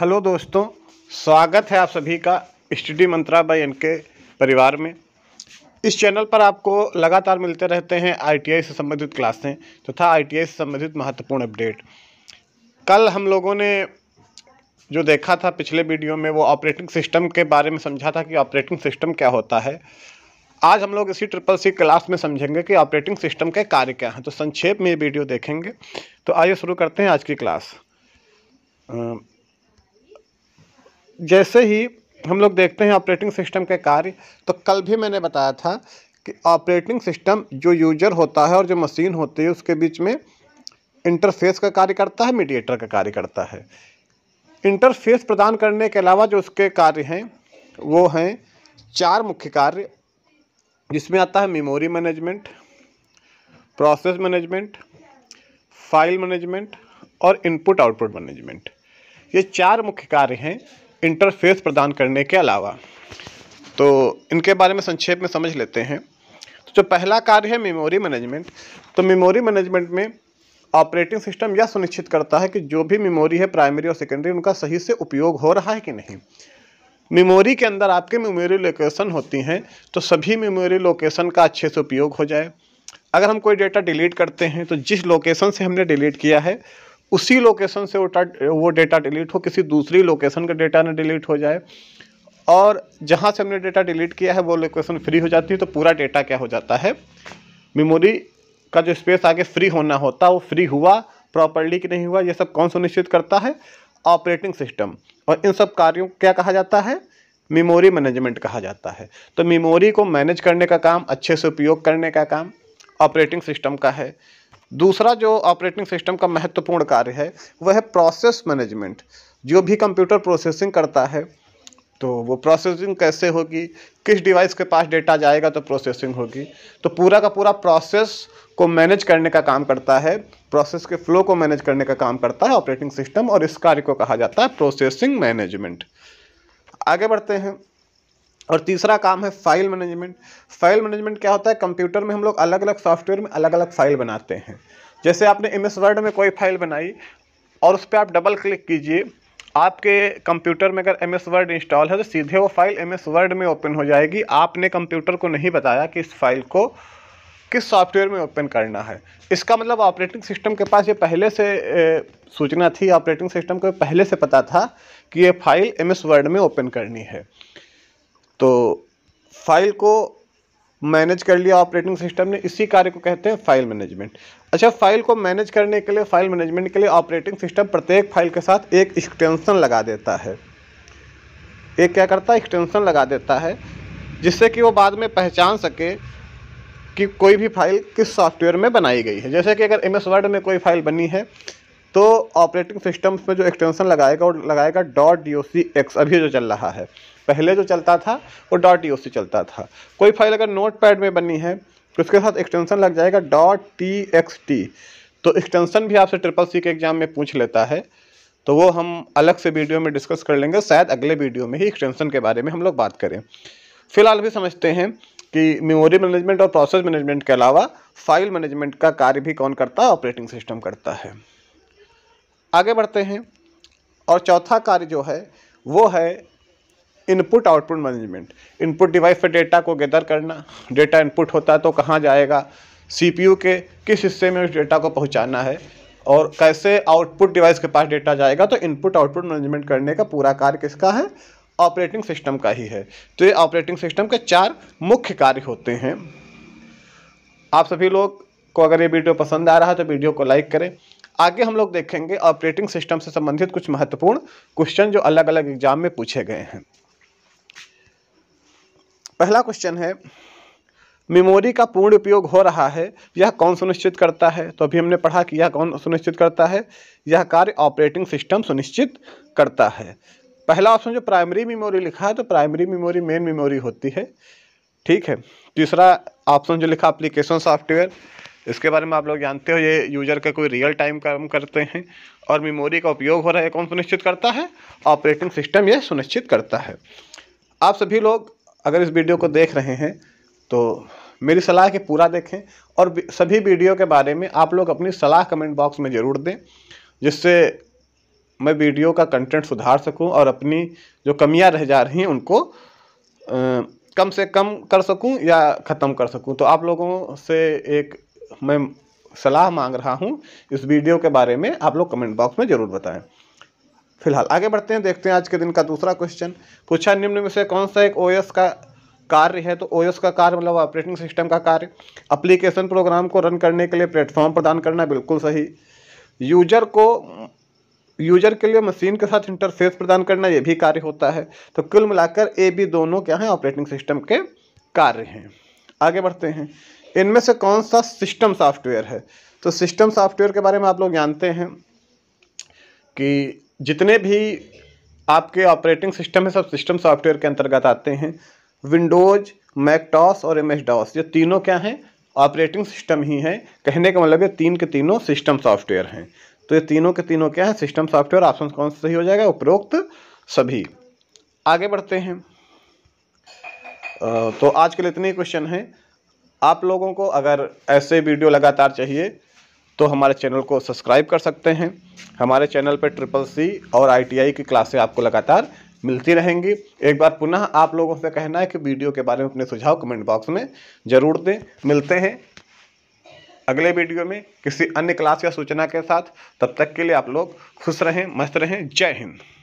hello दोस्तों स्वागत है आप सभी का स्टडी मंत्रा बाई एन परिवार में इस चैनल पर आपको लगातार मिलते रहते हैं आईटीआई से संबंधित क्लासें तथा आईटीआई से संबंधित महत्वपूर्ण अपडेट कल हम लोगों ने जो देखा था पिछले वीडियो में वो ऑपरेटिंग सिस्टम के बारे में समझा था कि ऑपरेटिंग सिस्टम क्या होता है आज हम लोग इसी ट्रिपल सी क्लास में समझेंगे कि ऑपरेटिंग सिस्टम के कार्य क्या हैं तो संक्षेप में ये वीडियो देखेंगे तो आइए शुरू करते हैं आज की क्लास जैसे ही हम लोग देखते हैं ऑपरेटिंग सिस्टम के कार्य तो कल भी मैंने बताया था कि ऑपरेटिंग सिस्टम जो यूजर होता है और जो मशीन होती है उसके बीच में इंटरफेस का कार्य करता है मीडिएटर का कार्य करता है इंटरफेस प्रदान करने के अलावा जो उसके कार्य हैं वो हैं चार मुख्य कार्य जिसमें आता है memory management process management file management और इनपुट आउटपुट मैनेजमेंट ये चार मुख्य कार्य हैं इंटरफेस प्रदान करने के अलावा तो इनके बारे में संक्षेप में समझ लेते हैं तो जो पहला कार्य है मेमोरी मैनेजमेंट तो मेमोरी मैनेजमेंट में ऑपरेटिंग सिस्टम यह सुनिश्चित करता है कि जो भी मेमोरी है प्राइमरी और सेकेंडरी उनका सही से उपयोग हो रहा है कि नहीं मेमोरी के अंदर आपके मेमोरी लोकेशन होती हैं तो सभी मेमोरी लोकेशन का अच्छे से उपयोग हो जाए अगर हम कोई डेटा डिलीट करते हैं तो जिस लोकेशन से हमने डिलीट किया है उसी लोकेशन से वो वो डेटा डिलीट हो किसी दूसरी लोकेशन का डेटा ना डिलीट हो जाए और जहाँ से हमने डेटा डिलीट किया है वो लोकेशन फ्री हो जाती है तो पूरा डेटा क्या हो जाता है मेमोरी का जो स्पेस आगे फ्री होना होता है वो फ्री हुआ प्रॉपरली कि नहीं हुआ ये सब कौन सुनिश्चित करता है ऑपरेटिंग सिस्टम और इन सब कार्यों को क्या कहा जाता है मेमोरी मैनेजमेंट कहा जाता है तो मेमोरी को मैनेज करने का काम अच्छे से उपयोग करने का काम ऑपरेटिंग सिस्टम का है दूसरा जो ऑपरेटिंग सिस्टम का महत्वपूर्ण कार्य है वह है प्रोसेस मैनेजमेंट जो भी कंप्यूटर प्रोसेसिंग करता है तो वो प्रोसेसिंग कैसे होगी किस डिवाइस के पास डेटा जाएगा तो प्रोसेसिंग होगी तो पूरा का पूरा प्रोसेस को मैनेज करने का काम करता है प्रोसेस के फ्लो को मैनेज करने का काम करता है ऑपरेटिंग सिस्टम और इस कार्य को कहा जाता है प्रोसेसिंग मैनेजमेंट आगे बढ़ते हैं और तीसरा काम है फाइल मैनेजमेंट फाइल मैनेजमेंट क्या होता है कंप्यूटर में हम लोग अलग अलग सॉफ्टवेयर में अलग अलग फाइल बनाते हैं जैसे आपने एम एस वर्ड में कोई फाइल बनाई और उस पर आप डबल क्लिक कीजिए आपके कंप्यूटर में अगर एम एस वर्ड इंस्टॉल है तो सीधे वो फाइल एम एस वर्ड में ओपन हो जाएगी आपने कंप्यूटर को नहीं बताया कि इस फाइल को किस सॉफ्टवेयर में ओपन करना है इसका मतलब ऑपरेटिंग सिस्टम के पास ये पहले से सूचना थी ऑपरेटिंग सिस्टम को पहले से पता था कि ये फाइल एम एस वर्ड में ओपन करनी है तो फाइल को मैनेज कर लिया ऑपरेटिंग सिस्टम ने इसी कार्य को कहते हैं फाइल मैनेजमेंट अच्छा फाइल को मैनेज करने के लिए फाइल मैनेजमेंट के लिए ऑपरेटिंग सिस्टम प्रत्येक फाइल के साथ एक एक्सटेंशन लगा देता है एक क्या करता है एक्सटेंशन लगा देता है जिससे कि वो बाद में पहचान सके कि कोई भी फाइल किस सॉफ्टवेयर में बनाई गई है जैसे कि अगर एम वर्ड में कोई फाइल बनी है तो ऑपरेटिंग सिस्टम्स में जो एक्सटेंशन लगाएगा वो लगाएगा dot D O C X अभी जो चल रहा है पहले जो चलता था वो डॉट डी ओ सी चलता था कोई फाइल अगर नोट पैड में बनी है तो उसके साथ एक्सटेंशन लग जाएगा डॉट टी एक्स टी तो एक्सटेंशन भी आपसे ट्रिपल सी के एग्जाम में पूछ लेता है तो वो हम अलग से वीडियो में डिस्कस कर लेंगे शायद अगले वीडियो में ही एक्सटेंशन के बारे में हम लोग बात करें फिलहाल भी समझते हैं कि मेमोरी मैनेजमेंट और प्रोसेस मैनेजमेंट के अलावा फाइल मैनेजमेंट का कार्य भी कौन करता है ऑपरेटिंग सिस्टम करता है आगे बढ़ते हैं और चौथा कार्य जो है वो है input output management input device पर डेटा को गैदर करना डेटा इनपुट होता है तो कहाँ जाएगा सीपीयू के किस हिस्से में उस डेटा को पहुँचाना है और कैसे आउटपुट डिवाइस के पास डेटा जाएगा तो इनपुट आउटपुट मैनेजमेंट करने का पूरा कार्य किसका है ऑपरेटिंग सिस्टम का ही है तो ये ऑपरेटिंग सिस्टम के चार मुख्य कार्य होते हैं आप सभी लोग को अगर ये वीडियो पसंद आ रहा है तो वीडियो को लाइक करें आगे हम लोग देखेंगे ऑपरेटिंग सिस्टम से संबंधित कुछ महत्वपूर्ण क्वेश्चन जो अलग अलग एग्जाम में पूछे गए हैं पहला क्वेश्चन है मेमोरी का पूर्ण उपयोग हो रहा है यह कौन सुनिश्चित करता है तो अभी हमने पढ़ा कि यह कौन सुनिश्चित करता है यह कार्य ऑपरेटिंग सिस्टम सुनिश्चित करता है पहला ऑप्शन जो प्राइमरी मेमोरी लिखा है तो प्राइमरी मेमोरी मेन मेमोरी होती है ठीक है तीसरा ऑप्शन जो लिखा एप्लीकेशन सॉफ्टवेयर इसके बारे में आप लोग जानते हो ये यूजर का कोई रियल टाइम काम करते हैं और मेमोरी का उपयोग हो रहा है कौन सुनिश्चित करता है ऑपरेटिंग सिस्टम यह सुनिश्चित करता है आप सभी लोग अगर इस वीडियो को देख रहे हैं तो मेरी सलाह के पूरा देखें और सभी वीडियो के बारे में आप लोग अपनी सलाह कमेंट बॉक्स में ज़रूर दें जिससे मैं वीडियो का कंटेंट सुधार सकूं और अपनी जो कमियां रह जा रही हैं उनको आ, कम से कम कर सकूं या ख़त्म कर सकूं तो आप लोगों से एक मैं सलाह मांग रहा हूँ इस वीडियो के बारे में आप लोग कमेंट बॉक्स में ज़रूर बताएं फिलहाल आगे बढ़ते हैं देखते हैं आज के दिन का दूसरा क्वेश्चन पूछा निम्न में से कौन सा एक ओएस का कार्य है तो ओएस का कार्य मतलब ऑपरेटिंग सिस्टम का कार्य अप्लीकेशन प्रोग्राम को रन करने के लिए प्लेटफॉर्म प्रदान करना बिल्कुल सही यूजर को यूजर के लिए मशीन के साथ इंटरफेस प्रदान करना यह भी कार्य होता है तो कुल मिलाकर ए बी दोनों क्या हैं ऑपरेटिंग सिस्टम के कार्य हैं आगे बढ़ते हैं इनमें से कौन सा सिस्टम सॉफ्टवेयर है तो सिस्टम सॉफ्टवेयर के बारे में आप लोग जानते हैं कि जितने भी आपके ऑपरेटिंग सिस्टम है सब सिस्टम सॉफ्टवेयर के अंतर्गत आते हैं विंडोज मैकटॉस और एम डॉस ये तीनों क्या हैं ऑपरेटिंग सिस्टम ही हैं कहने का मतलब ये तीन के तीनों सिस्टम सॉफ्टवेयर हैं तो ये तीनों के तीनों क्या है सिस्टम सॉफ्टवेयर ऑप्शन कौन सा सही हो जाएगा उपरोक्त सभी आगे बढ़ते हैं तो आज के लिए इतने क्वेश्चन हैं आप लोगों को अगर ऐसे वीडियो लगातार चाहिए तो हमारे चैनल को सब्सक्राइब कर सकते हैं हमारे चैनल पर ट्रिपल सी और आईटीआई की क्लासें आपको लगातार मिलती रहेंगी एक बार पुनः आप लोगों से कहना है कि वीडियो के बारे में अपने सुझाव कमेंट बॉक्स में ज़रूर दें मिलते हैं अगले वीडियो में किसी अन्य क्लास या सूचना के साथ तब तक के लिए आप लोग खुश रहें मस्त रहें जय हिंद